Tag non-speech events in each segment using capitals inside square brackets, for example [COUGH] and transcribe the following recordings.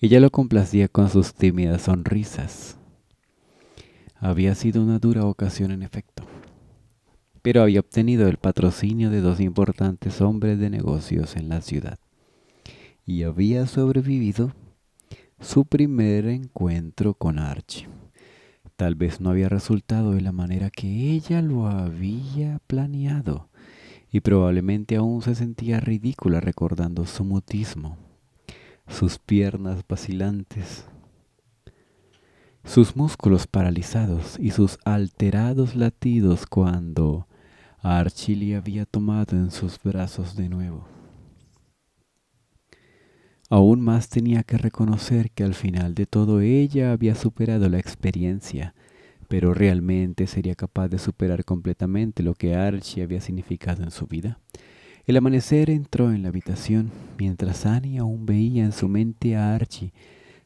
Ella lo complacía con sus tímidas sonrisas. Había sido una dura ocasión en efecto, pero había obtenido el patrocinio de dos importantes hombres de negocios en la ciudad y había sobrevivido su primer encuentro con Archie. Tal vez no había resultado de la manera que ella lo había planeado y probablemente aún se sentía ridícula recordando su mutismo sus piernas vacilantes, sus músculos paralizados y sus alterados latidos cuando Archie le había tomado en sus brazos de nuevo. Aún más tenía que reconocer que al final de todo ella había superado la experiencia, pero realmente sería capaz de superar completamente lo que Archie había significado en su vida. El amanecer entró en la habitación mientras Annie aún veía en su mente a Archie,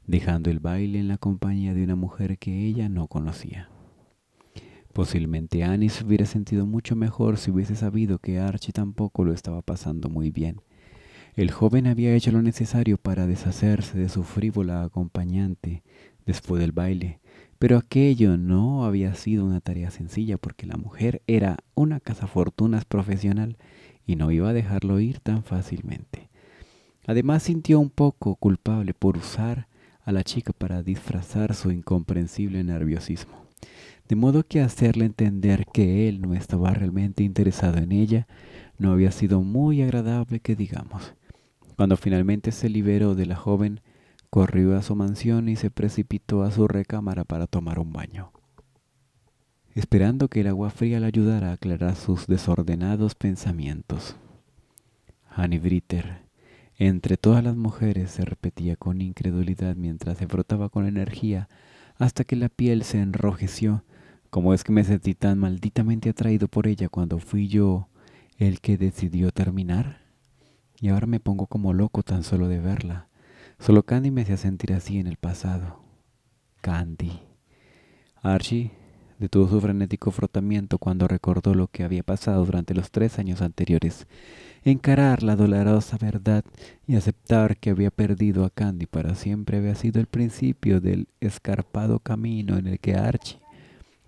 dejando el baile en la compañía de una mujer que ella no conocía. Posiblemente Annie se hubiera sentido mucho mejor si hubiese sabido que Archie tampoco lo estaba pasando muy bien. El joven había hecho lo necesario para deshacerse de su frívola acompañante después del baile, pero aquello no había sido una tarea sencilla porque la mujer era una cazafortunas profesional y no iba a dejarlo ir tan fácilmente. Además sintió un poco culpable por usar a la chica para disfrazar su incomprensible nerviosismo. De modo que hacerle entender que él no estaba realmente interesado en ella no había sido muy agradable que digamos. Cuando finalmente se liberó de la joven, corrió a su mansión y se precipitó a su recámara para tomar un baño esperando que el agua fría la ayudara a aclarar sus desordenados pensamientos. Annie Britter, entre todas las mujeres, se repetía con incredulidad mientras se frotaba con energía hasta que la piel se enrojeció. ¿Cómo es que me sentí tan malditamente atraído por ella cuando fui yo el que decidió terminar? Y ahora me pongo como loco tan solo de verla. Solo Candy me hacía sentir así en el pasado. Candy. Archie Detuvo su frenético frotamiento cuando recordó lo que había pasado durante los tres años anteriores. Encarar la dolorosa verdad y aceptar que había perdido a Candy para siempre había sido el principio del escarpado camino en el que Archie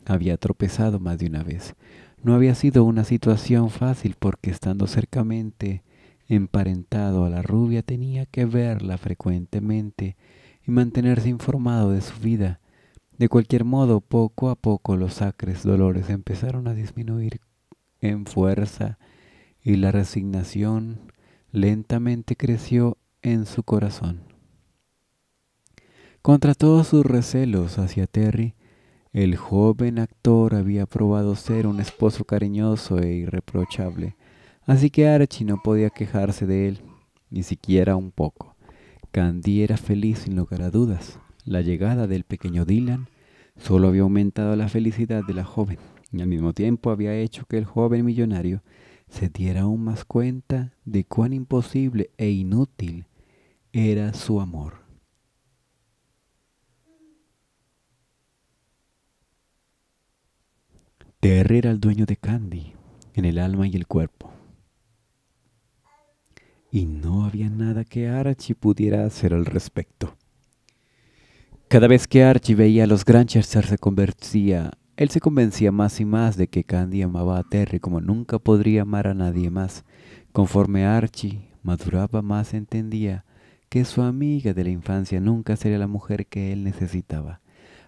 había tropezado más de una vez. No había sido una situación fácil porque estando cercamente emparentado a la rubia tenía que verla frecuentemente y mantenerse informado de su vida de cualquier modo, poco a poco los sacres dolores empezaron a disminuir en fuerza y la resignación lentamente creció en su corazón. Contra todos sus recelos hacia Terry, el joven actor había probado ser un esposo cariñoso e irreprochable, así que Archie no podía quejarse de él, ni siquiera un poco. Candy era feliz sin lugar a dudas. La llegada del pequeño Dylan solo había aumentado la felicidad de la joven y al mismo tiempo había hecho que el joven millonario se diera aún más cuenta de cuán imposible e inútil era su amor. Terry era el dueño de Candy, en el alma y el cuerpo. Y no había nada que Archie pudiera hacer al respecto. Cada vez que Archie veía a los Granchester se convertía, él se convencía más y más de que Candy amaba a Terry como nunca podría amar a nadie más. Conforme Archie maduraba más entendía que su amiga de la infancia nunca sería la mujer que él necesitaba.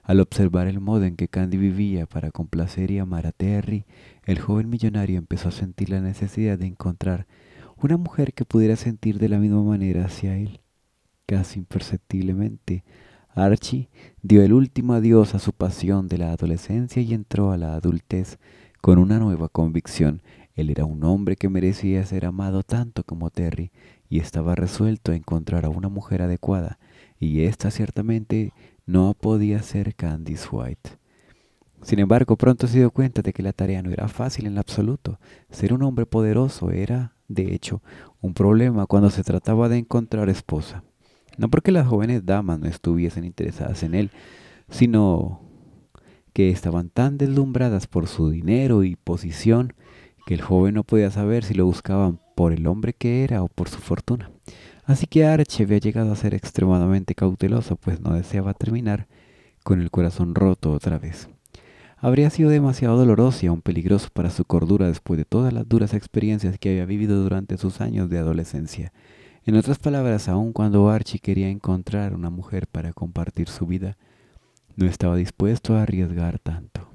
Al observar el modo en que Candy vivía para complacer y amar a Terry, el joven millonario empezó a sentir la necesidad de encontrar una mujer que pudiera sentir de la misma manera hacia él. Casi imperceptiblemente, Archie dio el último adiós a su pasión de la adolescencia y entró a la adultez con una nueva convicción. Él era un hombre que merecía ser amado tanto como Terry y estaba resuelto a encontrar a una mujer adecuada, y ésta ciertamente no podía ser Candice White. Sin embargo, pronto se dio cuenta de que la tarea no era fácil en absoluto. Ser un hombre poderoso era, de hecho, un problema cuando se trataba de encontrar esposa. No porque las jóvenes damas no estuviesen interesadas en él, sino que estaban tan deslumbradas por su dinero y posición que el joven no podía saber si lo buscaban por el hombre que era o por su fortuna. Así que Archie había llegado a ser extremadamente cauteloso, pues no deseaba terminar con el corazón roto otra vez. Habría sido demasiado doloroso y aún peligroso para su cordura después de todas las duras experiencias que había vivido durante sus años de adolescencia. En otras palabras, aun cuando Archie quería encontrar una mujer para compartir su vida, no estaba dispuesto a arriesgar tanto.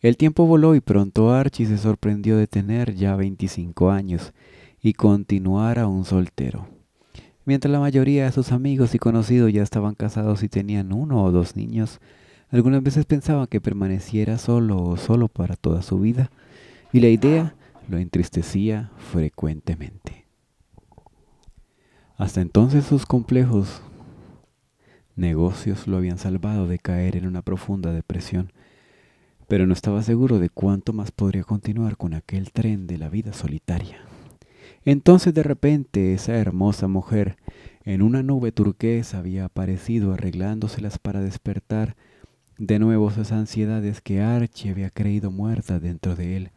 El tiempo voló y pronto Archie se sorprendió de tener ya 25 años y continuara un soltero. Mientras la mayoría de sus amigos y conocidos ya estaban casados y tenían uno o dos niños, algunas veces pensaba que permaneciera solo o solo para toda su vida, y la idea lo entristecía frecuentemente. Hasta entonces sus complejos negocios lo habían salvado de caer en una profunda depresión, pero no estaba seguro de cuánto más podría continuar con aquel tren de la vida solitaria. Entonces de repente esa hermosa mujer en una nube turquesa había aparecido arreglándoselas para despertar de nuevo esas ansiedades que Archie había creído muerta dentro de él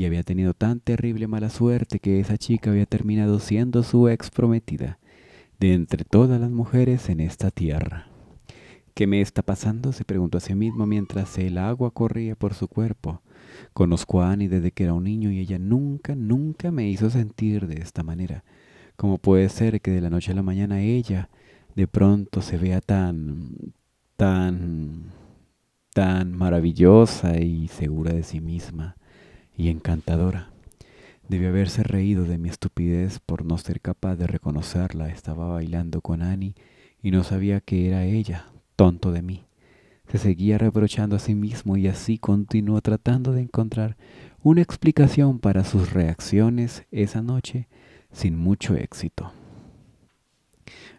y había tenido tan terrible mala suerte que esa chica había terminado siendo su ex prometida de entre todas las mujeres en esta tierra. ¿Qué me está pasando? se preguntó a sí mismo mientras el agua corría por su cuerpo. Conozco a Annie desde que era un niño y ella nunca, nunca me hizo sentir de esta manera. ¿Cómo puede ser que de la noche a la mañana ella de pronto se vea tan, tan, tan maravillosa y segura de sí misma? y encantadora. Debió haberse reído de mi estupidez por no ser capaz de reconocerla. Estaba bailando con Annie y no sabía que era ella, tonto de mí. Se seguía reprochando a sí mismo y así continuó tratando de encontrar una explicación para sus reacciones esa noche sin mucho éxito.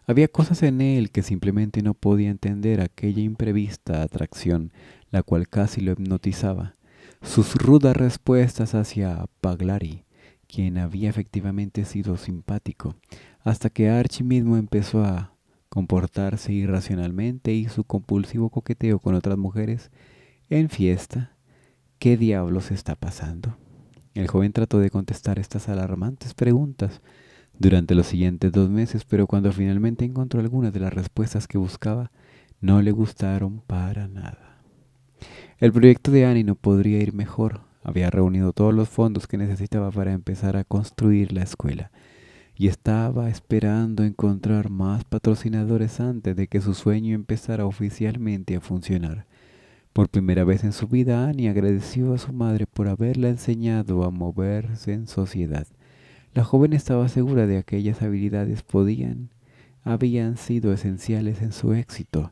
Había cosas en él que simplemente no podía entender aquella imprevista atracción, la cual casi lo hipnotizaba sus rudas respuestas hacia Paglari, quien había efectivamente sido simpático, hasta que Archie mismo empezó a comportarse irracionalmente y su compulsivo coqueteo con otras mujeres en fiesta. ¿Qué diablos está pasando? El joven trató de contestar estas alarmantes preguntas durante los siguientes dos meses, pero cuando finalmente encontró algunas de las respuestas que buscaba, no le gustaron para nada. El proyecto de Annie no podría ir mejor. Había reunido todos los fondos que necesitaba para empezar a construir la escuela y estaba esperando encontrar más patrocinadores antes de que su sueño empezara oficialmente a funcionar. Por primera vez en su vida, Annie agradeció a su madre por haberla enseñado a moverse en sociedad. La joven estaba segura de que aquellas habilidades podían, habían sido esenciales en su éxito,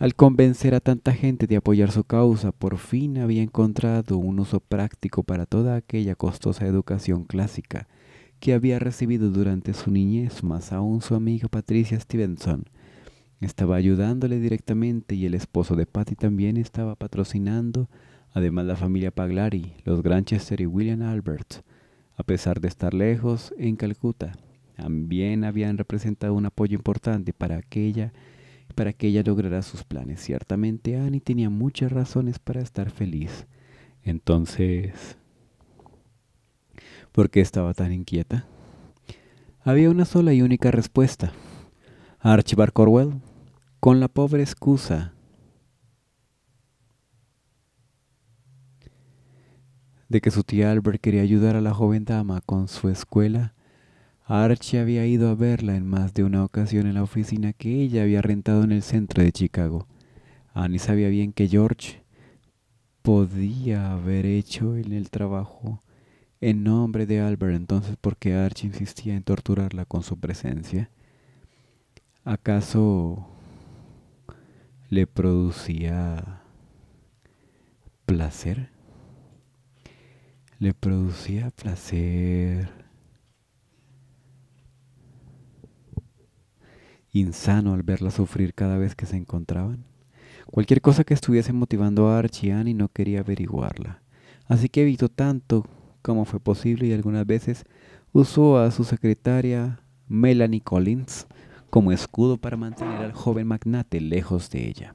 al convencer a tanta gente de apoyar su causa, por fin había encontrado un uso práctico para toda aquella costosa educación clásica que había recibido durante su niñez, más aún su amiga Patricia Stevenson. Estaba ayudándole directamente y el esposo de Patty también estaba patrocinando, además la familia Paglari, los Granchester y William Albert. A pesar de estar lejos, en Calcuta, también habían representado un apoyo importante para aquella para que ella lograra sus planes. Ciertamente Annie tenía muchas razones para estar feliz. Entonces, ¿por qué estaba tan inquieta? Había una sola y única respuesta. Archibald Corwell, con la pobre excusa de que su tía Albert quería ayudar a la joven dama con su escuela, Archie había ido a verla en más de una ocasión en la oficina que ella había rentado en el centro de Chicago. Annie sabía bien que George podía haber hecho en el trabajo en nombre de Albert entonces porque Archie insistía en torturarla con su presencia. ¿Acaso le producía placer? ¿Le producía placer? insano al verla sufrir cada vez que se encontraban? Cualquier cosa que estuviese motivando a Archie Annie no quería averiguarla, así que evitó tanto como fue posible y algunas veces usó a su secretaria Melanie Collins como escudo para mantener al joven magnate lejos de ella.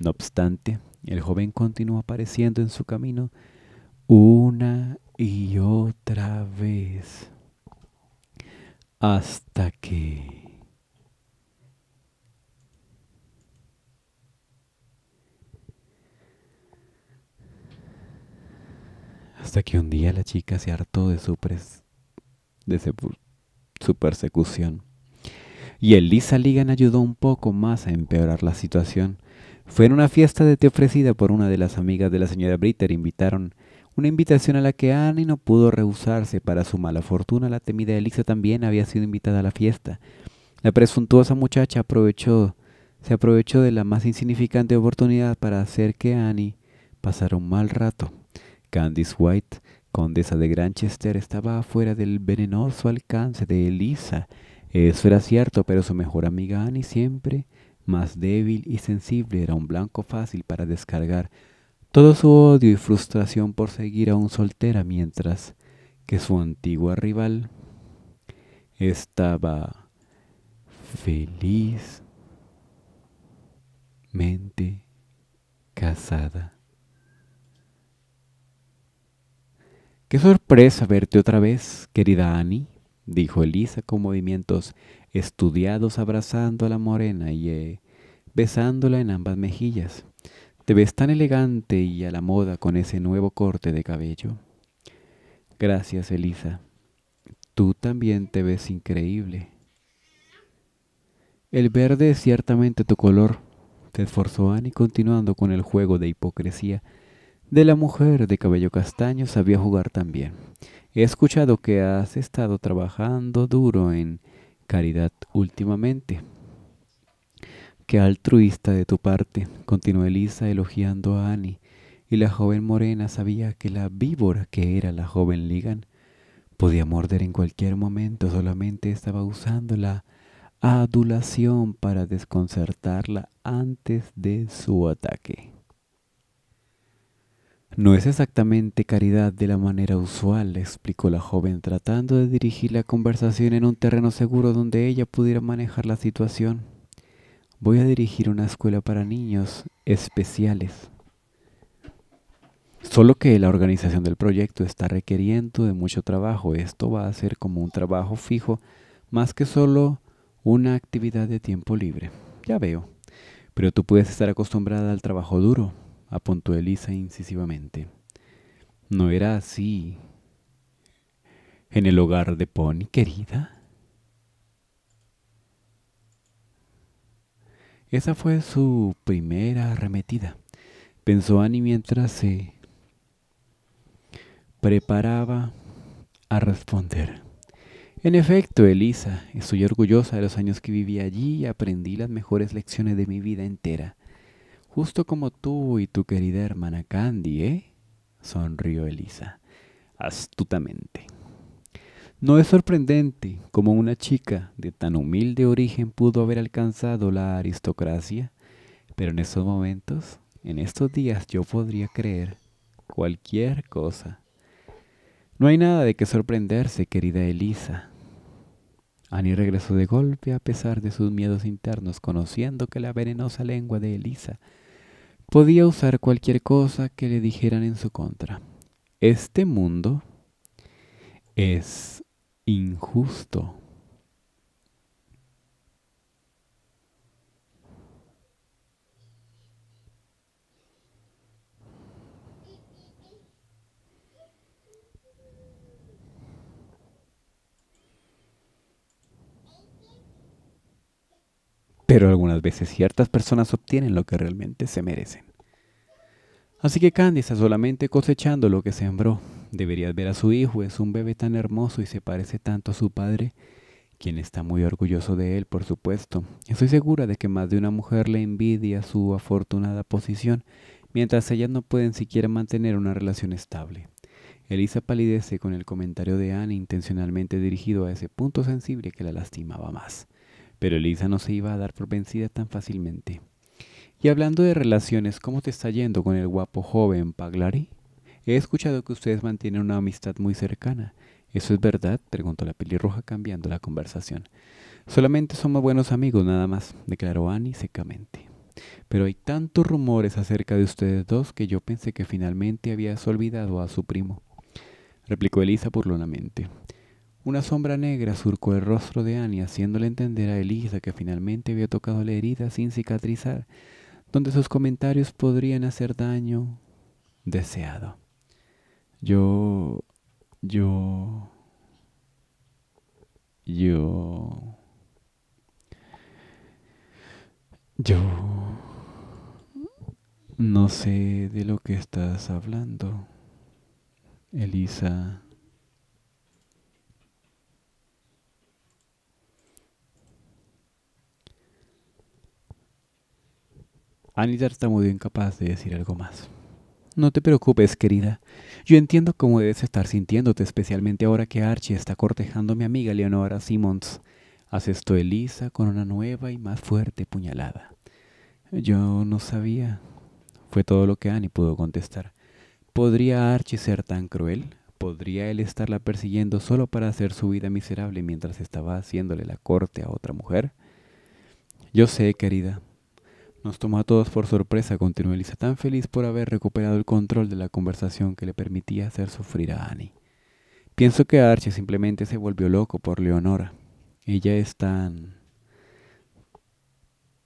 No obstante, el joven continuó apareciendo en su camino una y otra vez hasta que... Hasta que un día la chica se hartó de su, pres de su persecución. Y Elisa Ligan ayudó un poco más a empeorar la situación. Fue en una fiesta de té ofrecida por una de las amigas de la señora Britter. Invitaron una invitación a la que Annie no pudo rehusarse. Para su mala fortuna, la temida Elisa también había sido invitada a la fiesta. La presuntuosa muchacha aprovechó, se aprovechó de la más insignificante oportunidad para hacer que Annie pasara un mal rato. Candice White, condesa de Granchester, estaba fuera del venenoso alcance de Elisa. Eso era cierto, pero su mejor amiga Annie siempre más débil y sensible era un blanco fácil para descargar todo su odio y frustración por seguir aún soltera mientras que su antigua rival estaba felizmente casada. Qué sorpresa verte otra vez, querida Annie, dijo Elisa con movimientos estudiados abrazando a la morena y eh, besándola en ambas mejillas. Te ves tan elegante y a la moda con ese nuevo corte de cabello. Gracias, Elisa. Tú también te ves increíble. El verde es ciertamente tu color, se esforzó Annie continuando con el juego de hipocresía de la mujer de cabello castaño sabía jugar también. He escuchado que has estado trabajando duro en caridad últimamente. Qué altruista de tu parte, continuó Elisa elogiando a Annie, y la joven morena sabía que la víbora que era la joven Ligan podía morder en cualquier momento, solamente estaba usando la adulación para desconcertarla antes de su ataque. No es exactamente caridad de la manera usual, explicó la joven tratando de dirigir la conversación en un terreno seguro donde ella pudiera manejar la situación. Voy a dirigir una escuela para niños especiales. Solo que la organización del proyecto está requiriendo de mucho trabajo. Esto va a ser como un trabajo fijo, más que solo una actividad de tiempo libre. Ya veo. Pero tú puedes estar acostumbrada al trabajo duro, apuntó Elisa incisivamente. No era así. En el hogar de Pony, querida. Esa fue su primera arremetida, pensó Annie mientras se preparaba a responder. En efecto, Elisa, estoy orgullosa de los años que viví allí y aprendí las mejores lecciones de mi vida entera. Justo como tú y tu querida hermana Candy, ¿eh? sonrió Elisa, astutamente. No es sorprendente cómo una chica de tan humilde origen pudo haber alcanzado la aristocracia, pero en estos momentos, en estos días yo podría creer cualquier cosa. No hay nada de qué sorprenderse, querida Elisa. Annie regresó de golpe a pesar de sus miedos internos, conociendo que la venenosa lengua de Elisa podía usar cualquier cosa que le dijeran en su contra. Este mundo es injusto. pero algunas veces ciertas personas obtienen lo que realmente se merecen. Así que Candy está solamente cosechando lo que sembró. Deberías ver a su hijo, es un bebé tan hermoso y se parece tanto a su padre, quien está muy orgulloso de él, por supuesto. Estoy segura de que más de una mujer le envidia su afortunada posición, mientras ellas no pueden siquiera mantener una relación estable. Elisa palidece con el comentario de Anne intencionalmente dirigido a ese punto sensible que la lastimaba más. Pero Elisa no se iba a dar por vencida tan fácilmente. Y hablando de relaciones, ¿cómo te está yendo con el guapo joven Paglari? He escuchado que ustedes mantienen una amistad muy cercana. ¿Eso es verdad? preguntó la pelirroja cambiando la conversación. Solamente somos buenos amigos, nada más, declaró Annie secamente. Pero hay tantos rumores acerca de ustedes dos que yo pensé que finalmente habías olvidado a su primo, replicó Elisa burlonamente. Una sombra negra surcó el rostro de Annie, haciéndole entender a Elisa que finalmente había tocado la herida sin cicatrizar, donde sus comentarios podrían hacer daño deseado. Yo... yo... yo... yo... no sé de lo que estás hablando, Elisa Annie muy incapaz de decir algo más. No te preocupes, querida. Yo entiendo cómo debes estar sintiéndote, especialmente ahora que Archie está cortejando a mi amiga Leonora Simmons. Asestó Elisa con una nueva y más fuerte puñalada. Yo no sabía. Fue todo lo que Annie pudo contestar. ¿Podría Archie ser tan cruel? ¿Podría él estarla persiguiendo solo para hacer su vida miserable mientras estaba haciéndole la corte a otra mujer? Yo sé, querida, nos tomó a todos por sorpresa, continuó Elisa, tan feliz por haber recuperado el control de la conversación que le permitía hacer sufrir a Annie. Pienso que Archie simplemente se volvió loco por Leonora. Ella es tan...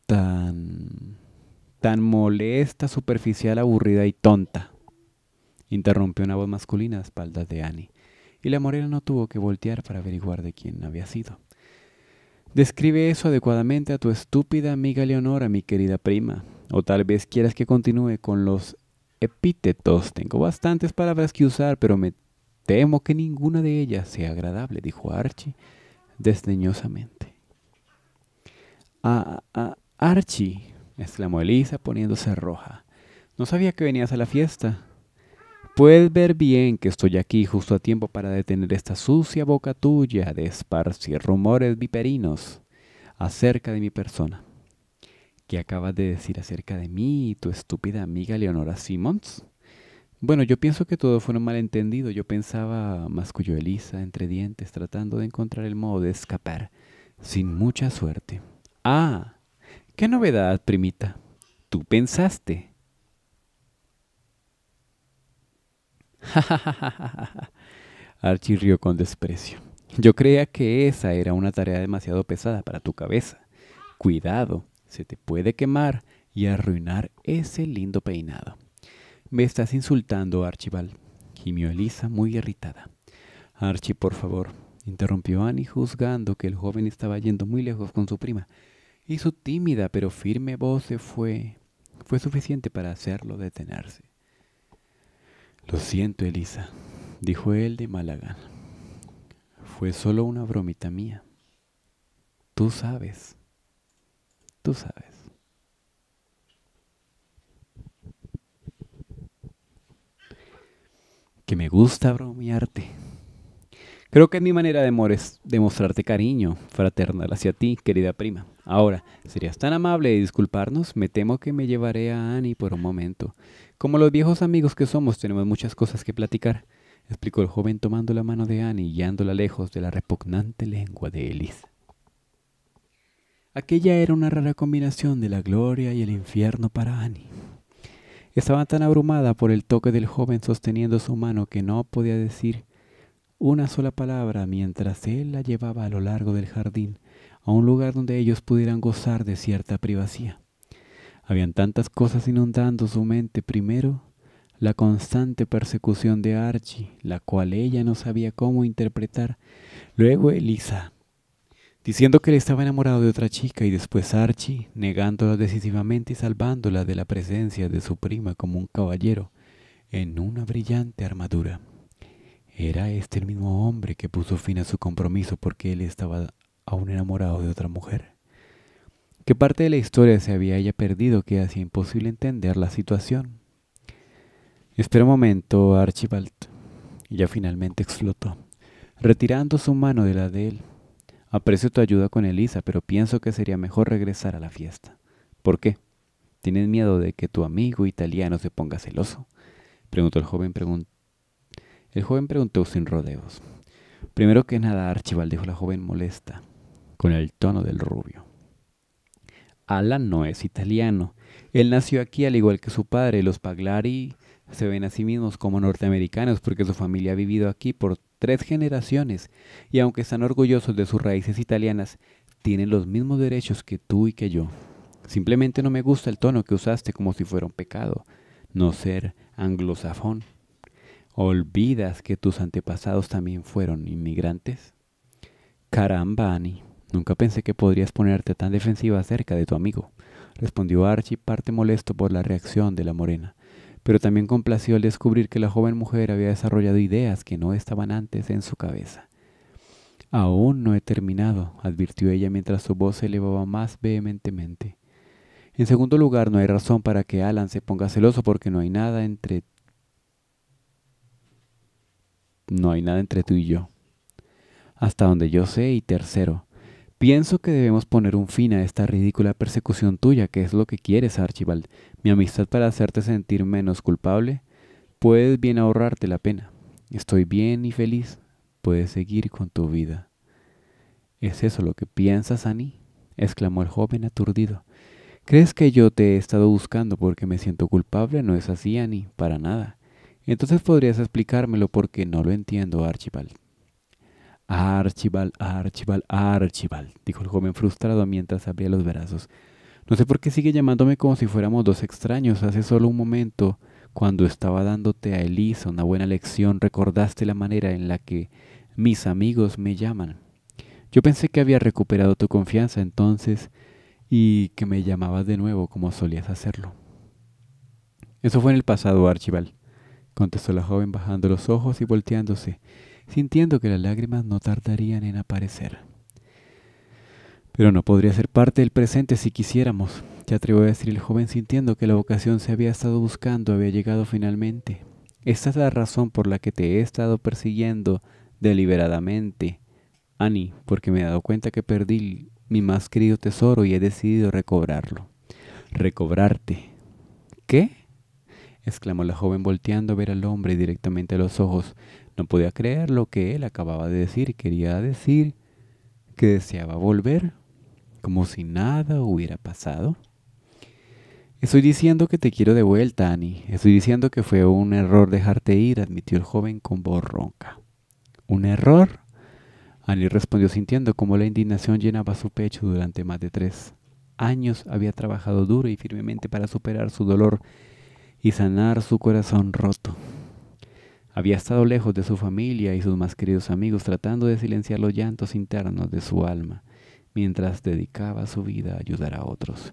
tan... tan molesta, superficial, aburrida y tonta. Interrumpió una voz masculina a espaldas de Annie, y la morena no tuvo que voltear para averiguar de quién había sido. Describe eso adecuadamente a tu estúpida amiga Leonora, mi querida prima. O tal vez quieras que continúe con los epítetos. Tengo bastantes palabras que usar, pero me temo que ninguna de ellas sea agradable, dijo Archie desdeñosamente. A ah, ah, ah, Archie, exclamó Elisa poniéndose roja. No sabía que venías a la fiesta. Puedes ver bien que estoy aquí justo a tiempo para detener esta sucia boca tuya de esparcir rumores viperinos acerca de mi persona. ¿Qué acabas de decir acerca de mí y tu estúpida amiga Leonora Simmons? Bueno, yo pienso que todo fue un malentendido. Yo pensaba, masculló Elisa entre dientes, tratando de encontrar el modo de escapar, sin mucha suerte. Ah, qué novedad, primita. Tú pensaste. [LAUGHS] Archie rió con desprecio. Yo creía que esa era una tarea demasiado pesada para tu cabeza. Cuidado, se te puede quemar y arruinar ese lindo peinado. Me estás insultando, Archibald, gimió Elisa muy irritada. Archie, por favor, interrumpió Annie juzgando que el joven estaba yendo muy lejos con su prima, y su tímida pero firme voz fue fue suficiente para hacerlo detenerse. Lo siento, Elisa, dijo él de Málaga. Fue solo una bromita mía. Tú sabes. Tú sabes. Que me gusta bromearte. Creo que es mi manera de, amor, es mostrarte cariño fraternal hacia ti, querida prima. Ahora, ¿serías tan amable de disculparnos? Me temo que me llevaré a Annie por un momento. Como los viejos amigos que somos, tenemos muchas cosas que platicar, explicó el joven tomando la mano de Annie y guiándola lejos de la repugnante lengua de Elise. Aquella era una rara combinación de la gloria y el infierno para Annie. Estaba tan abrumada por el toque del joven sosteniendo su mano que no podía decir una sola palabra mientras él la llevaba a lo largo del jardín a un lugar donde ellos pudieran gozar de cierta privacidad. Habían tantas cosas inundando su mente. Primero, la constante persecución de Archie, la cual ella no sabía cómo interpretar. Luego Elisa, diciendo que él estaba enamorado de otra chica y después Archie, negándola decisivamente y salvándola de la presencia de su prima como un caballero en una brillante armadura. Era este el mismo hombre que puso fin a su compromiso porque él estaba a un enamorado de otra mujer. ¿Qué parte de la historia se había ella perdido que hacía imposible entender la situación? Espera un momento, Archibald. ya finalmente explotó, retirando su mano de la de él. Aprecio tu ayuda con Elisa, pero pienso que sería mejor regresar a la fiesta. ¿Por qué? ¿Tienes miedo de que tu amigo italiano se ponga celoso? Preguntó el joven. el joven preguntó sin rodeos. Primero que nada, Archibald, dijo la joven molesta con el tono del rubio. Alan no es italiano. Él nació aquí al igual que su padre. Los Paglari se ven a sí mismos como norteamericanos porque su familia ha vivido aquí por tres generaciones y aunque están orgullosos de sus raíces italianas, tienen los mismos derechos que tú y que yo. Simplemente no me gusta el tono que usaste como si fuera un pecado, no ser anglosajón. ¿Olvidas que tus antepasados también fueron inmigrantes? Caramba, Nunca pensé que podrías ponerte tan defensiva acerca de tu amigo, respondió Archie, parte molesto por la reacción de la morena, pero también complació al descubrir que la joven mujer había desarrollado ideas que no estaban antes en su cabeza. Aún no he terminado, advirtió ella mientras su voz se elevaba más vehementemente. En segundo lugar, no hay razón para que Alan se ponga celoso porque no hay nada entre no hay nada entre tú y yo. Hasta donde yo sé y tercero, Pienso que debemos poner un fin a esta ridícula persecución tuya, que es lo que quieres, Archibald. Mi amistad para hacerte sentir menos culpable. Puedes bien ahorrarte la pena. Estoy bien y feliz. Puedes seguir con tu vida. ¿Es eso lo que piensas, Annie? exclamó el joven aturdido. ¿Crees que yo te he estado buscando porque me siento culpable? No es así, Annie, para nada. Entonces podrías explicármelo porque no lo entiendo, Archibald. Archibald, Archibald, Archibald, dijo el joven frustrado mientras abría los brazos. No sé por qué sigue llamándome como si fuéramos dos extraños. Hace solo un momento, cuando estaba dándote a Elisa una buena lección, recordaste la manera en la que mis amigos me llaman. Yo pensé que había recuperado tu confianza entonces y que me llamabas de nuevo como solías hacerlo. Eso fue en el pasado, Archibald, contestó la joven bajando los ojos y volteándose sintiendo que las lágrimas no tardarían en aparecer. Pero no podría ser parte del presente si quisiéramos, se atrevo a decir el joven sintiendo que la vocación se había estado buscando había llegado finalmente. Esta es la razón por la que te he estado persiguiendo deliberadamente, Annie, porque me he dado cuenta que perdí mi más querido tesoro y he decidido recobrarlo. Recobrarte. ¿Qué? exclamó la joven volteando a ver al hombre directamente a los ojos, no podía creer lo que él acababa de decir. Quería decir que deseaba volver, como si nada hubiera pasado. Estoy diciendo que te quiero de vuelta, Annie. Estoy diciendo que fue un error dejarte ir, admitió el joven con voz ronca. ¿Un error? Annie respondió sintiendo cómo la indignación llenaba su pecho durante más de tres años. Había trabajado duro y firmemente para superar su dolor y sanar su corazón roto. Había estado lejos de su familia y sus más queridos amigos tratando de silenciar los llantos internos de su alma mientras dedicaba su vida a ayudar a otros.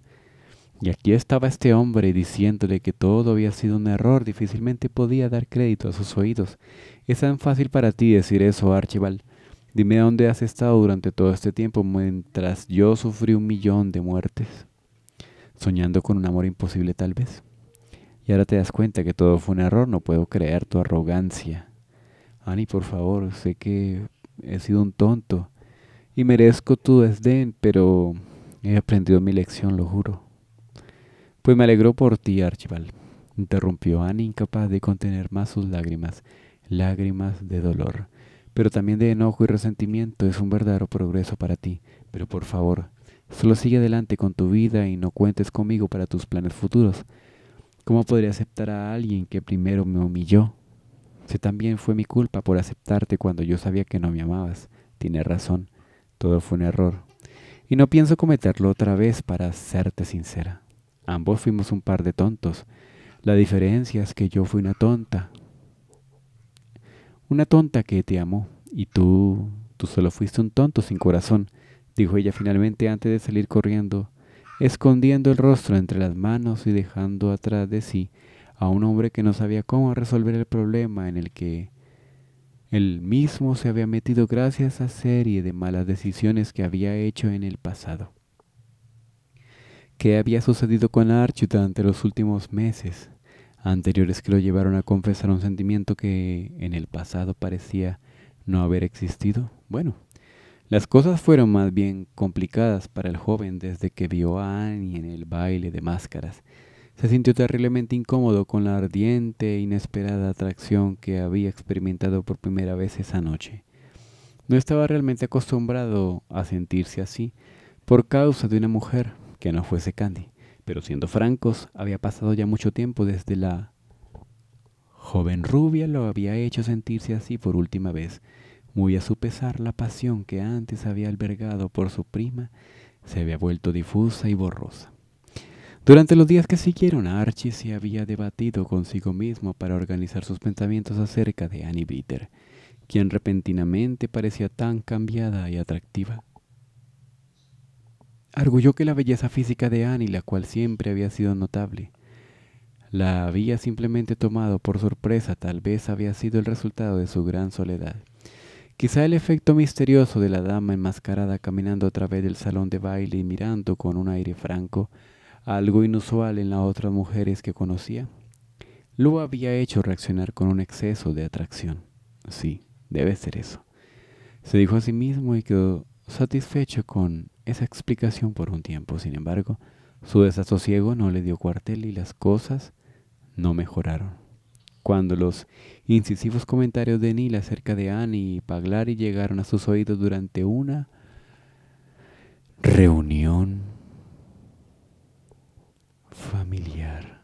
Y aquí estaba este hombre diciéndole que todo había sido un error, difícilmente podía dar crédito a sus oídos. Es tan fácil para ti decir eso, Archibald. Dime dónde has estado durante todo este tiempo mientras yo sufrí un millón de muertes. Soñando con un amor imposible tal vez ahora te das cuenta que todo fue un error, no puedo creer tu arrogancia. Annie, por favor, sé que he sido un tonto y merezco tu desdén, pero he aprendido mi lección, lo juro. Pues me alegró por ti, Archibald, interrumpió Annie, incapaz de contener más sus lágrimas, lágrimas de dolor, pero también de enojo y resentimiento. Es un verdadero progreso para ti, pero por favor, solo sigue adelante con tu vida y no cuentes conmigo para tus planes futuros. ¿Cómo podría aceptar a alguien que primero me humilló? Si también fue mi culpa por aceptarte cuando yo sabía que no me amabas. Tienes razón, todo fue un error. Y no pienso cometerlo otra vez para serte sincera. Ambos fuimos un par de tontos. La diferencia es que yo fui una tonta. Una tonta que te amó. Y tú, tú solo fuiste un tonto sin corazón, dijo ella finalmente antes de salir corriendo escondiendo el rostro entre las manos y dejando atrás de sí a un hombre que no sabía cómo resolver el problema en el que él mismo se había metido gracias a serie de malas decisiones que había hecho en el pasado. ¿Qué había sucedido con Archie durante los últimos meses anteriores que lo llevaron a confesar un sentimiento que en el pasado parecía no haber existido? Bueno, las cosas fueron más bien complicadas para el joven desde que vio a Annie en el baile de máscaras. Se sintió terriblemente incómodo con la ardiente e inesperada atracción que había experimentado por primera vez esa noche. No estaba realmente acostumbrado a sentirse así por causa de una mujer que no fuese Candy, pero siendo francos, había pasado ya mucho tiempo desde la joven rubia lo había hecho sentirse así por última vez. Muy a su pesar, la pasión que antes había albergado por su prima se había vuelto difusa y borrosa. Durante los días que siguieron, Archie se había debatido consigo mismo para organizar sus pensamientos acerca de Annie Bitter, quien repentinamente parecía tan cambiada y atractiva. Arguyó que la belleza física de Annie, la cual siempre había sido notable, la había simplemente tomado por sorpresa, tal vez había sido el resultado de su gran soledad. Quizá el efecto misterioso de la dama enmascarada caminando a través del salón de baile y mirando con un aire franco, algo inusual en las otras mujeres que conocía, lo había hecho reaccionar con un exceso de atracción. Sí, debe ser eso. Se dijo a sí mismo y quedó satisfecho con esa explicación por un tiempo. Sin embargo, su desasosiego no le dio cuartel y las cosas no mejoraron. Cuando los incisivos comentarios de Neil acerca de Annie y Paglari llegaron a sus oídos durante una reunión familiar.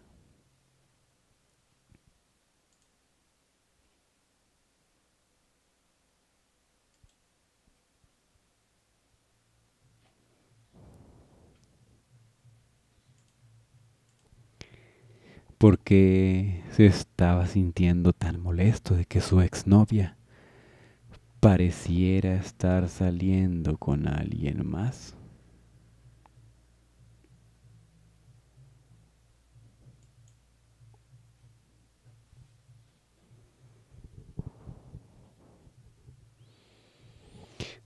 Porque se estaba sintiendo tan molesto de que su exnovia pareciera estar saliendo con alguien más.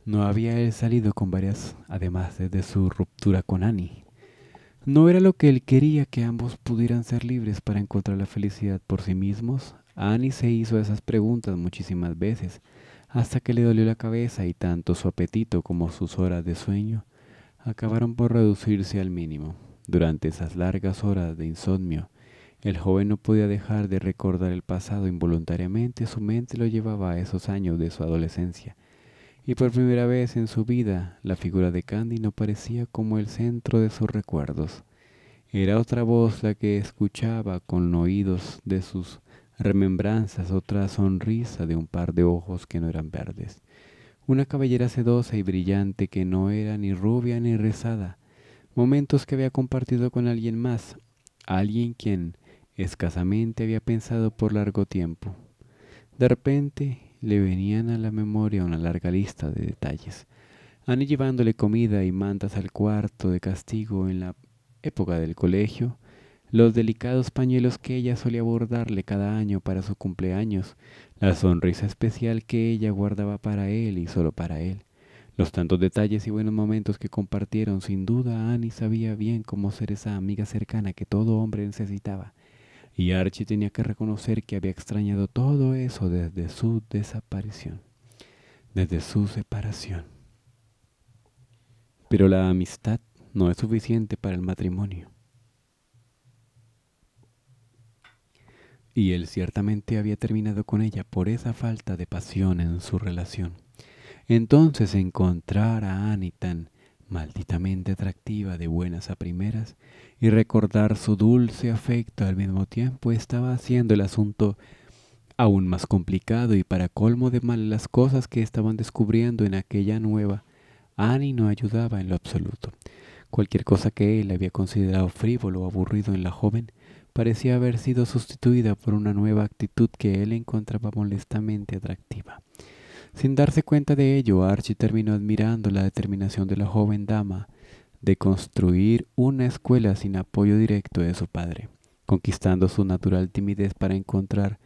No había él salido con varias, además de su ruptura con Annie, no era lo que él quería que ambos pudieran ser libres para encontrar la felicidad por sí mismos. Annie se hizo esas preguntas muchísimas veces, hasta que le dolió la cabeza y tanto su apetito como sus horas de sueño acabaron por reducirse al mínimo. Durante esas largas horas de insomnio, el joven no podía dejar de recordar el pasado involuntariamente, su mente lo llevaba a esos años de su adolescencia, y por primera vez en su vida la figura de Candy no parecía como el centro de sus recuerdos. Era otra voz la que escuchaba con oídos de sus remembranzas, otra sonrisa de un par de ojos que no eran verdes, una cabellera sedosa y brillante que no era ni rubia ni rezada, momentos que había compartido con alguien más, alguien quien escasamente había pensado por largo tiempo. De repente le venían a la memoria una larga lista de detalles. Annie llevándole comida y mantas al cuarto de castigo en la época del colegio, los delicados pañuelos que ella solía bordarle cada año para su cumpleaños, la sonrisa especial que ella guardaba para él y solo para él, los tantos detalles y buenos momentos que compartieron, sin duda Annie sabía bien cómo ser esa amiga cercana que todo hombre necesitaba, y Archie tenía que reconocer que había extrañado todo eso desde su desaparición, desde su separación. Pero la amistad no es suficiente para el matrimonio. Y él ciertamente había terminado con ella por esa falta de pasión en su relación. Entonces encontrar a Anitan malditamente atractiva de buenas a primeras, y recordar su dulce afecto al mismo tiempo estaba haciendo el asunto aún más complicado y para colmo de mal las cosas que estaban descubriendo en aquella nueva, Annie no ayudaba en lo absoluto. Cualquier cosa que él había considerado frívolo o aburrido en la joven parecía haber sido sustituida por una nueva actitud que él encontraba molestamente atractiva. Sin darse cuenta de ello, Archie terminó admirando la determinación de la joven dama de construir una escuela sin apoyo directo de su padre, conquistando su natural timidez para encontrar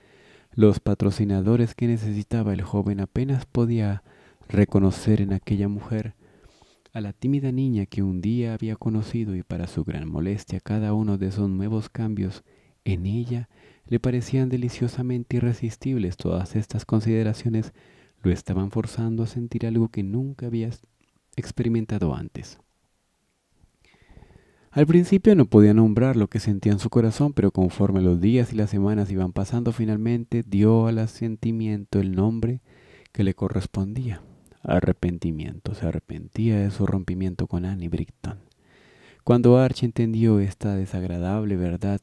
los patrocinadores que necesitaba el joven apenas podía reconocer en aquella mujer a la tímida niña que un día había conocido y para su gran molestia cada uno de esos nuevos cambios en ella le parecían deliciosamente irresistibles todas estas consideraciones lo estaban forzando a sentir algo que nunca había experimentado antes. Al principio no podía nombrar lo que sentía en su corazón, pero conforme los días y las semanas iban pasando, finalmente dio al sentimiento el nombre que le correspondía. Arrepentimiento. Se arrepentía de su rompimiento con Annie britton Cuando Archie entendió esta desagradable verdad,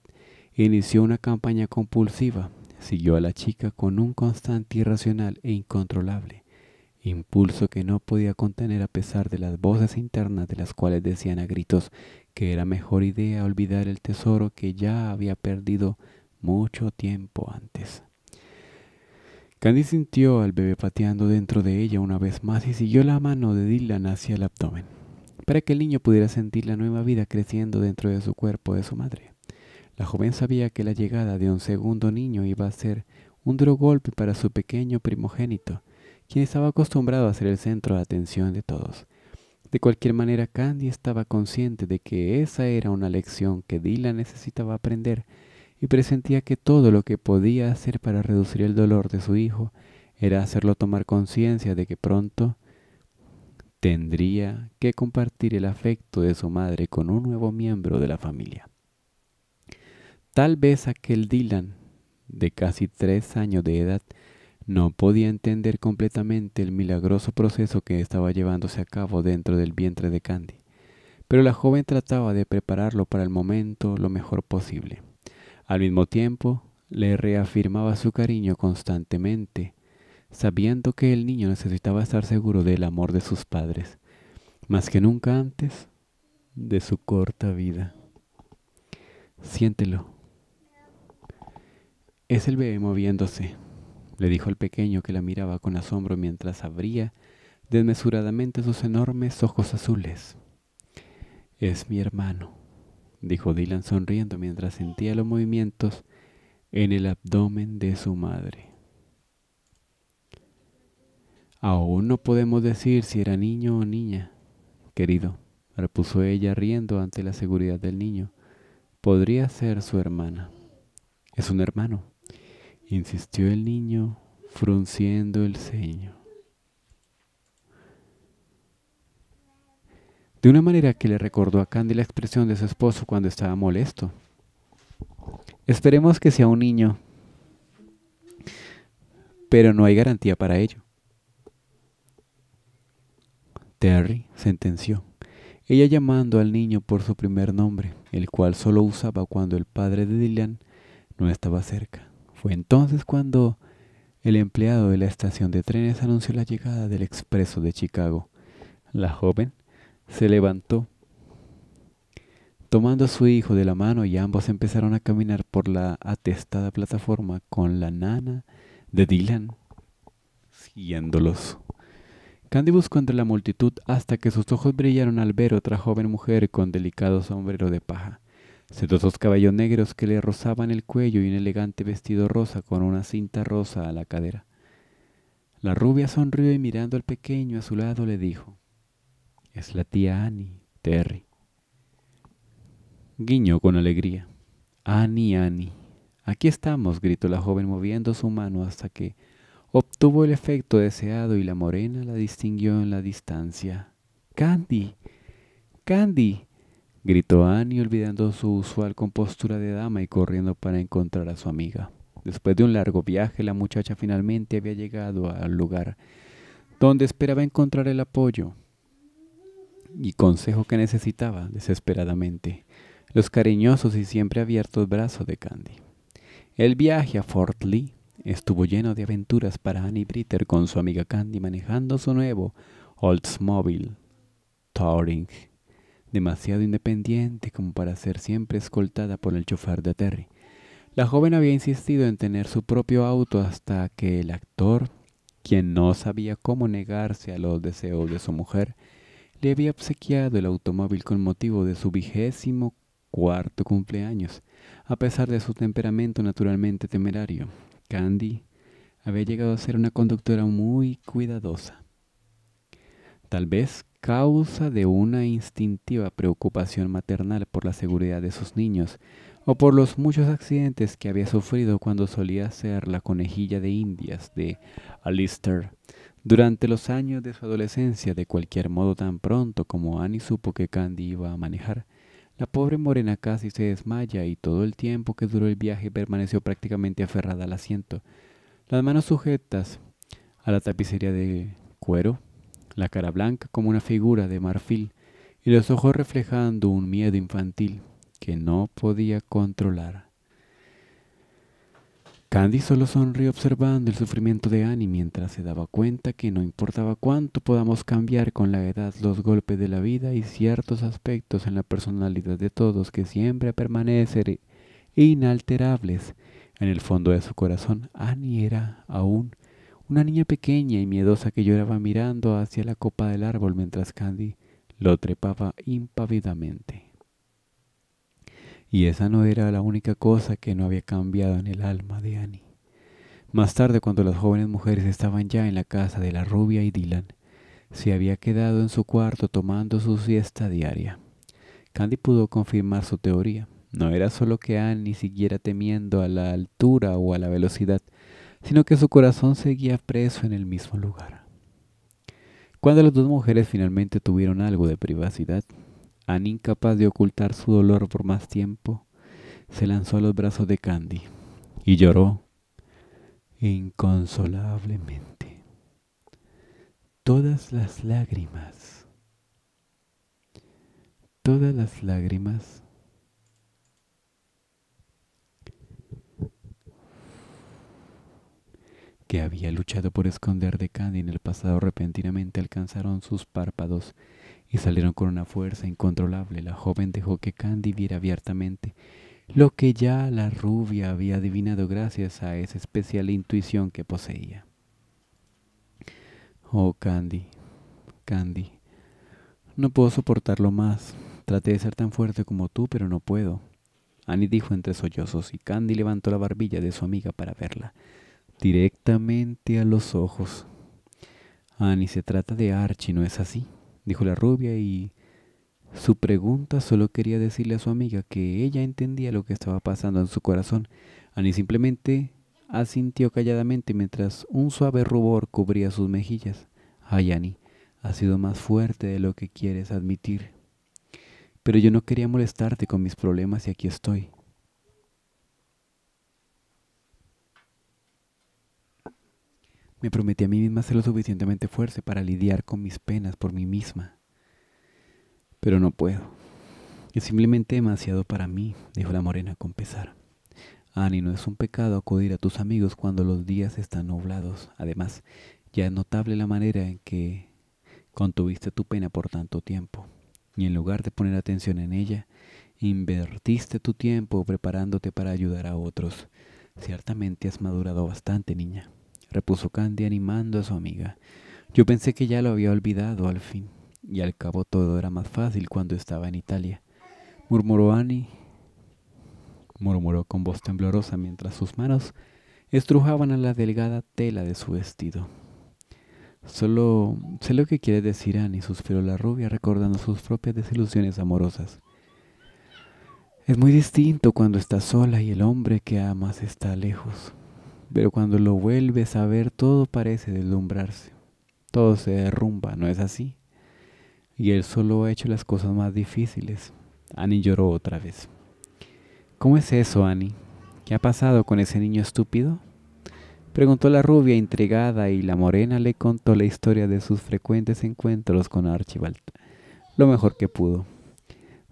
inició una campaña compulsiva siguió a la chica con un constante irracional e incontrolable, impulso que no podía contener a pesar de las voces internas de las cuales decían a gritos que era mejor idea olvidar el tesoro que ya había perdido mucho tiempo antes. Candy sintió al bebé pateando dentro de ella una vez más y siguió la mano de Dylan hacia el abdomen, para que el niño pudiera sentir la nueva vida creciendo dentro de su cuerpo de su madre. La joven sabía que la llegada de un segundo niño iba a ser un duro golpe para su pequeño primogénito, quien estaba acostumbrado a ser el centro de atención de todos. De cualquier manera, Candy estaba consciente de que esa era una lección que Dylan necesitaba aprender y presentía que todo lo que podía hacer para reducir el dolor de su hijo era hacerlo tomar conciencia de que pronto tendría que compartir el afecto de su madre con un nuevo miembro de la familia. Tal vez aquel Dylan, de casi tres años de edad, no podía entender completamente el milagroso proceso que estaba llevándose a cabo dentro del vientre de Candy, pero la joven trataba de prepararlo para el momento lo mejor posible. Al mismo tiempo, le reafirmaba su cariño constantemente, sabiendo que el niño necesitaba estar seguro del amor de sus padres, más que nunca antes de su corta vida. Siéntelo, es el bebé moviéndose, le dijo el pequeño que la miraba con asombro mientras abría desmesuradamente sus enormes ojos azules. Es mi hermano, dijo Dylan sonriendo mientras sentía los movimientos en el abdomen de su madre. Aún no podemos decir si era niño o niña, querido, repuso ella riendo ante la seguridad del niño. Podría ser su hermana. Es un hermano, insistió el niño, frunciendo el ceño. De una manera que le recordó a Candy la expresión de su esposo cuando estaba molesto. Esperemos que sea un niño, pero no hay garantía para ello. Terry sentenció, ella llamando al niño por su primer nombre, el cual solo usaba cuando el padre de Dylan no estaba cerca. Fue entonces cuando el empleado de la estación de trenes anunció la llegada del expreso de Chicago. La joven se levantó, tomando a su hijo de la mano y ambos empezaron a caminar por la atestada plataforma con la nana de Dylan siguiéndolos. Candy buscó entre la multitud hasta que sus ojos brillaron al ver otra joven mujer con delicado sombrero de paja. Sedosos cabellos negros que le rozaban el cuello y un elegante vestido rosa con una cinta rosa a la cadera. La rubia sonrió y mirando al pequeño a su lado le dijo, Es la tía Annie, Terry. Guiñó con alegría. Annie, Annie. Aquí estamos, gritó la joven moviendo su mano hasta que obtuvo el efecto deseado y la morena la distinguió en la distancia. Candy, Candy, gritó Annie olvidando su usual compostura de dama y corriendo para encontrar a su amiga. Después de un largo viaje, la muchacha finalmente había llegado al lugar donde esperaba encontrar el apoyo y consejo que necesitaba desesperadamente, los cariñosos y siempre abiertos brazos de Candy. El viaje a Fort Lee estuvo lleno de aventuras para Annie Britter con su amiga Candy manejando su nuevo Oldsmobile Touring demasiado independiente como para ser siempre escoltada por el chofar de Terry. La joven había insistido en tener su propio auto hasta que el actor, quien no sabía cómo negarse a los deseos de su mujer, le había obsequiado el automóvil con motivo de su vigésimo cuarto cumpleaños. A pesar de su temperamento naturalmente temerario, Candy había llegado a ser una conductora muy cuidadosa tal vez causa de una instintiva preocupación maternal por la seguridad de sus niños, o por los muchos accidentes que había sufrido cuando solía ser la conejilla de indias de Alistair. Durante los años de su adolescencia, de cualquier modo tan pronto como Annie supo que Candy iba a manejar, la pobre morena casi se desmaya y todo el tiempo que duró el viaje permaneció prácticamente aferrada al asiento, las manos sujetas a la tapicería de cuero la cara blanca como una figura de marfil y los ojos reflejando un miedo infantil que no podía controlar. Candy solo sonrió observando el sufrimiento de Annie mientras se daba cuenta que no importaba cuánto podamos cambiar con la edad los golpes de la vida y ciertos aspectos en la personalidad de todos que siempre permanecen inalterables. En el fondo de su corazón, Annie era aún una niña pequeña y miedosa que lloraba mirando hacia la copa del árbol mientras Candy lo trepaba impávidamente. Y esa no era la única cosa que no había cambiado en el alma de Annie. Más tarde, cuando las jóvenes mujeres estaban ya en la casa de la rubia y Dylan, se había quedado en su cuarto tomando su siesta diaria. Candy pudo confirmar su teoría. No era solo que Annie siguiera temiendo a la altura o a la velocidad, sino que su corazón seguía preso en el mismo lugar. Cuando las dos mujeres finalmente tuvieron algo de privacidad, Anne, incapaz de ocultar su dolor por más tiempo, se lanzó a los brazos de Candy y lloró inconsolablemente. Todas las lágrimas, todas las lágrimas que había luchado por esconder de Candy en el pasado repentinamente alcanzaron sus párpados y salieron con una fuerza incontrolable. La joven dejó que Candy viera abiertamente lo que ya la rubia había adivinado gracias a esa especial intuición que poseía. Oh, Candy, Candy, no puedo soportarlo más. Traté de ser tan fuerte como tú, pero no puedo. Annie dijo entre sollozos y Candy levantó la barbilla de su amiga para verla directamente a los ojos. Ani ah, se trata de Archie, ¿no es así? dijo la rubia y su pregunta solo quería decirle a su amiga que ella entendía lo que estaba pasando en su corazón. Ani simplemente asintió calladamente mientras un suave rubor cubría sus mejillas. Ay, Ani, has sido más fuerte de lo que quieres admitir. Pero yo no quería molestarte con mis problemas y aquí estoy. Me prometí a mí misma ser lo suficientemente fuerte para lidiar con mis penas por mí misma. Pero no puedo. Es simplemente demasiado para mí, dijo la morena con pesar. Ani, no es un pecado acudir a tus amigos cuando los días están nublados. Además, ya es notable la manera en que contuviste tu pena por tanto tiempo. Y en lugar de poner atención en ella, invertiste tu tiempo preparándote para ayudar a otros. Ciertamente has madurado bastante, niña repuso Candy animando a su amiga. Yo pensé que ya lo había olvidado al fin, y al cabo todo era más fácil cuando estaba en Italia. Murmuró Annie, murmuró con voz temblorosa mientras sus manos estrujaban a la delgada tela de su vestido. Solo sé lo que quiere decir Annie, suspiró la rubia recordando sus propias desilusiones amorosas. Es muy distinto cuando estás sola y el hombre que amas está lejos. Pero cuando lo vuelves a ver, todo parece deslumbrarse. Todo se derrumba, ¿no es así? Y él solo ha hecho las cosas más difíciles. Annie lloró otra vez. ¿Cómo es eso, Annie? ¿Qué ha pasado con ese niño estúpido? Preguntó la rubia intrigada y la morena le contó la historia de sus frecuentes encuentros con Archibald, lo mejor que pudo,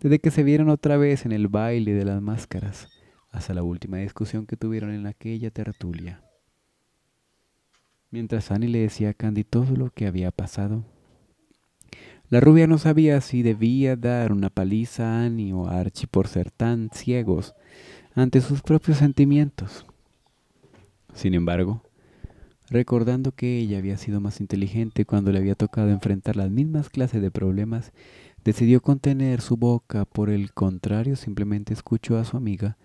desde que se vieron otra vez en el baile de las máscaras hasta la última discusión que tuvieron en aquella tertulia. Mientras Annie le decía a Candy todo lo que había pasado, la rubia no sabía si debía dar una paliza a Annie o a Archie por ser tan ciegos ante sus propios sentimientos. Sin embargo, recordando que ella había sido más inteligente cuando le había tocado enfrentar las mismas clases de problemas, decidió contener su boca, por el contrario simplemente escuchó a su amiga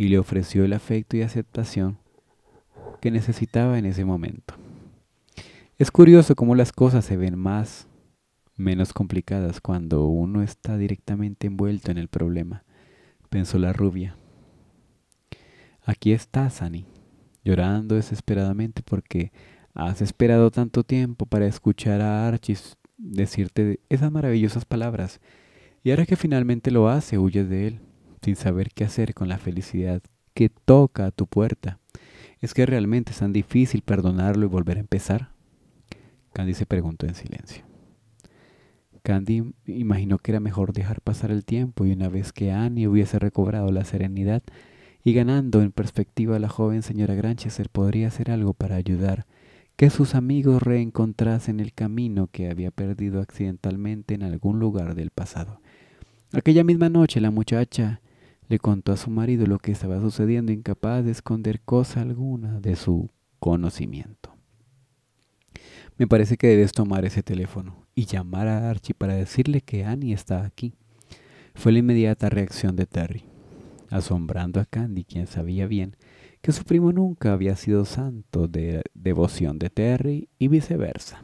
y le ofreció el afecto y aceptación que necesitaba en ese momento. Es curioso cómo las cosas se ven más, menos complicadas cuando uno está directamente envuelto en el problema, pensó la rubia. Aquí está Annie, llorando desesperadamente porque has esperado tanto tiempo para escuchar a Archis decirte esas maravillosas palabras, y ahora que finalmente lo hace, huyes de él sin saber qué hacer con la felicidad que toca a tu puerta. ¿Es que realmente es tan difícil perdonarlo y volver a empezar? Candy se preguntó en silencio. Candy imaginó que era mejor dejar pasar el tiempo y una vez que Annie hubiese recobrado la serenidad y ganando en perspectiva a la joven señora Granchester podría hacer algo para ayudar que sus amigos reencontrasen el camino que había perdido accidentalmente en algún lugar del pasado. Aquella misma noche la muchacha le contó a su marido lo que estaba sucediendo, incapaz de esconder cosa alguna de su conocimiento. Me parece que debes tomar ese teléfono y llamar a Archie para decirle que Annie está aquí. Fue la inmediata reacción de Terry, asombrando a Candy, quien sabía bien que su primo nunca había sido santo de devoción de Terry y viceversa.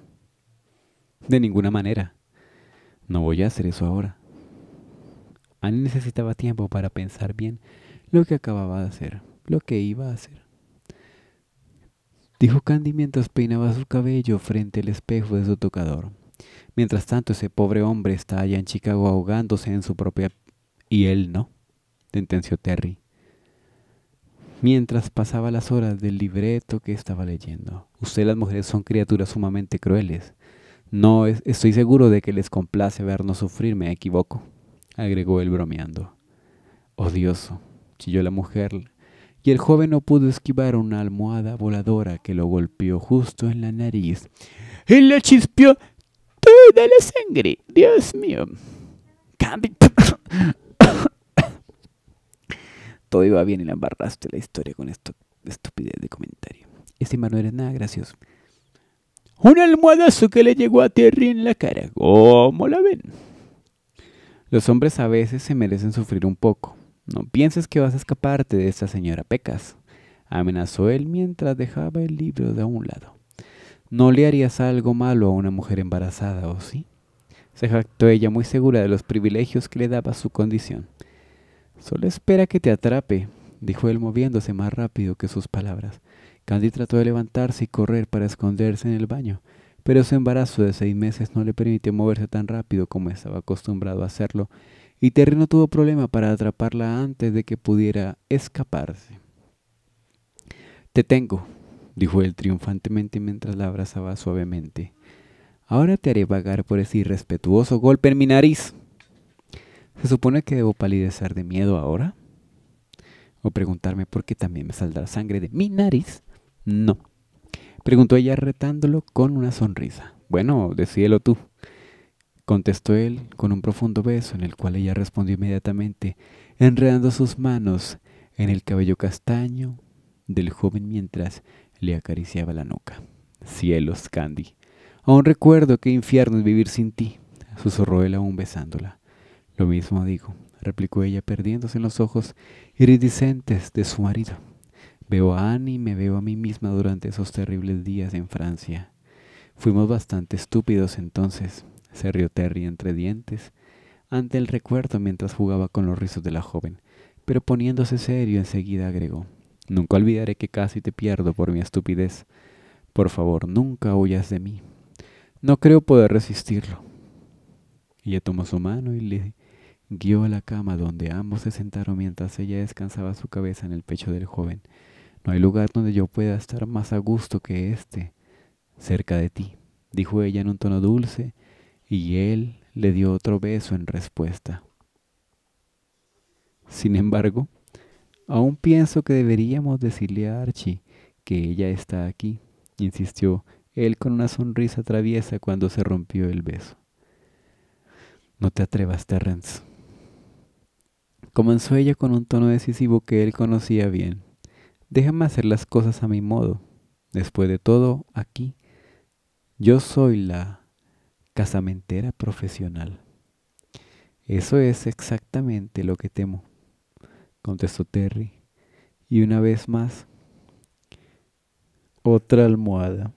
De ninguna manera. No voy a hacer eso ahora, Annie necesitaba tiempo para pensar bien lo que acababa de hacer, lo que iba a hacer. Dijo Candy mientras peinaba su cabello frente al espejo de su tocador. Mientras tanto, ese pobre hombre está allá en Chicago ahogándose en su propia... Y él no, sentenció Terry, mientras pasaba las horas del libreto que estaba leyendo. Usted las mujeres son criaturas sumamente crueles. No estoy seguro de que les complace vernos sufrir, me equivoco agregó él bromeando. Odioso, chilló la mujer, y el joven no pudo esquivar una almohada voladora que lo golpeó justo en la nariz. Y le chispeó toda la sangre. Dios mío. [COUGHS] Todo iba bien y la embarraste la historia con esta estupidez de comentario. Ese man no era nada gracioso. Un almohadazo que le llegó a Terry en la cara. ¿Cómo la ven? Los hombres a veces se merecen sufrir un poco. No pienses que vas a escaparte de esta señora Pecas, amenazó él mientras dejaba el libro de a un lado. No le harías algo malo a una mujer embarazada, ¿o sí? Se jactó ella muy segura de los privilegios que le daba su condición. Solo espera que te atrape, dijo él moviéndose más rápido que sus palabras. Candy trató de levantarse y correr para esconderse en el baño, pero su embarazo de seis meses no le permitió moverse tan rápido como estaba acostumbrado a hacerlo, y Terry no tuvo problema para atraparla antes de que pudiera escaparse. Te tengo, dijo él triunfantemente mientras la abrazaba suavemente. Ahora te haré vagar por ese irrespetuoso golpe en mi nariz. ¿Se supone que debo palidecer de miedo ahora? ¿O preguntarme por qué también me saldrá sangre de mi nariz? No, Preguntó ella retándolo con una sonrisa. Bueno, decíelo tú. Contestó él con un profundo beso en el cual ella respondió inmediatamente, enredando sus manos en el cabello castaño del joven mientras le acariciaba la nuca. Cielos, Candy. Aún recuerdo qué infierno es vivir sin ti, susurró él aún besándola. Lo mismo digo, replicó ella perdiéndose en los ojos iridiscentes de su marido. Veo a Annie y me veo a mí misma durante esos terribles días en Francia. Fuimos bastante estúpidos entonces, se rió Terry entre dientes, ante el recuerdo mientras jugaba con los rizos de la joven, pero poniéndose serio enseguida agregó, Nunca olvidaré que casi te pierdo por mi estupidez. Por favor, nunca huyas de mí. No creo poder resistirlo. Ella tomó su mano y le guió a la cama donde ambos se sentaron mientras ella descansaba su cabeza en el pecho del joven. No hay lugar donde yo pueda estar más a gusto que este, cerca de ti, dijo ella en un tono dulce, y él le dio otro beso en respuesta. Sin embargo, aún pienso que deberíamos decirle a Archie que ella está aquí, insistió él con una sonrisa traviesa cuando se rompió el beso. No te atrevas, Terrence. Comenzó ella con un tono decisivo que él conocía bien. Déjame hacer las cosas a mi modo. Después de todo, aquí, yo soy la casamentera profesional. Eso es exactamente lo que temo, contestó Terry. Y una vez más, otra almohada.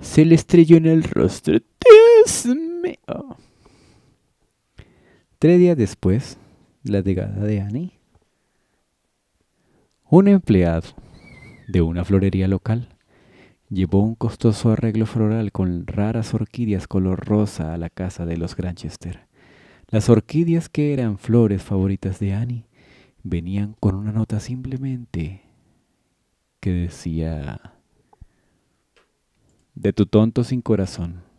Se le estrelló en el rostro. Tres días después, la llegada de Annie un empleado de una florería local llevó un costoso arreglo floral con raras orquídeas color rosa a la casa de los Granchester. Las orquídeas que eran flores favoritas de Annie venían con una nota simplemente que decía de tu tonto sin corazón.